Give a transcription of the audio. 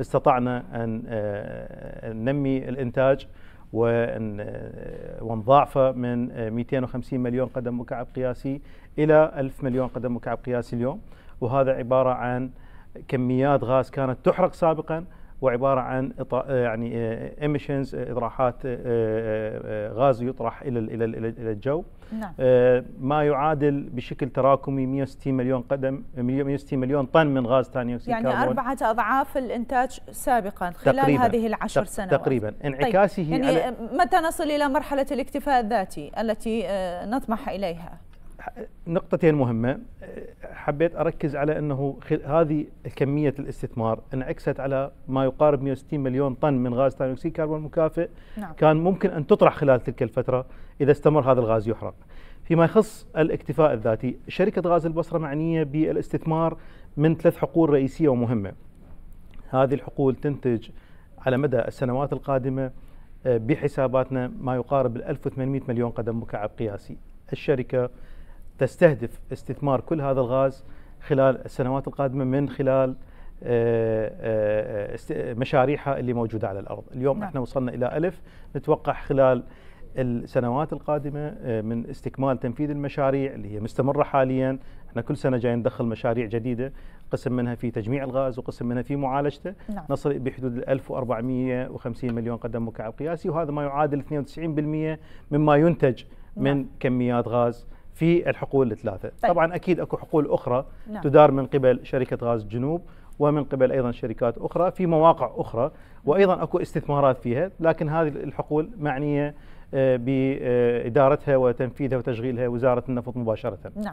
استطعنا أن آه، ننمي الإنتاج ونضاعفه آه، من 250 آه، مليون قدم مكعب قياسي إلى 1000 مليون قدم مكعب قياسي اليوم وهذا عبارة عن كميات غاز كانت تحرق سابقا وعباره عن يعني ايميشنز آه، اطراحات آه، آه، غاز يطرح الى الى الى الجو نعم. ما يعادل بشكل تراكمي 160 مليون قدم 160 مليون طن من غاز ثاني اكسيد يعني كربون. اربعه اضعاف الانتاج سابقا خلال تقريباً هذه العشر سنوات تقريبا طيب، انعكاسه طيب. يعني متى نصل الى مرحله الاكتفاء الذاتي التي نطمح اليها؟ نقطتين مهمة حبيت اركز على انه هذه كميه الاستثمار انعكست على ما يقارب 160 مليون طن من غاز ثاني اكسيد الكربون المكافئ نعم. كان ممكن ان تطرح خلال تلك الفتره اذا استمر هذا الغاز يحرق. فيما يخص الاكتفاء الذاتي، شركه غاز البصره معنيه بالاستثمار من ثلاث حقول رئيسيه ومهمه. هذه الحقول تنتج على مدى السنوات القادمه آه، بحساباتنا ما يقارب 1800 مليون قدم مكعب قياسي. الشركه تستهدف استثمار كل هذا الغاز خلال السنوات القادمة من خلال آه، آه، مشاريعها اللي موجودة على الأرض اليوم نعم. احنا وصلنا إلى ألف نتوقع خلال السنوات القادمة آه، من استكمال تنفيذ المشاريع اللي هي مستمرة حاليا احنا كل سنة جاي ندخل مشاريع جديدة قسم منها في تجميع الغاز وقسم منها في معالجته نعم. نصل بحدود 1450 مليون قدم مكعب قياسي وهذا ما يعادل 92% مما ينتج من نعم. كميات غاز في الحقول الثلاثه طيب. طبعا اكيد اكو حقول اخرى نعم. تدار من قبل شركه غاز الجنوب ومن قبل ايضا شركات اخرى في مواقع اخرى وايضا اكو استثمارات فيها لكن هذه الحقول معنيه آه، بادارتها وتنفيذها وتشغيلها وزاره النفط مباشره نعم.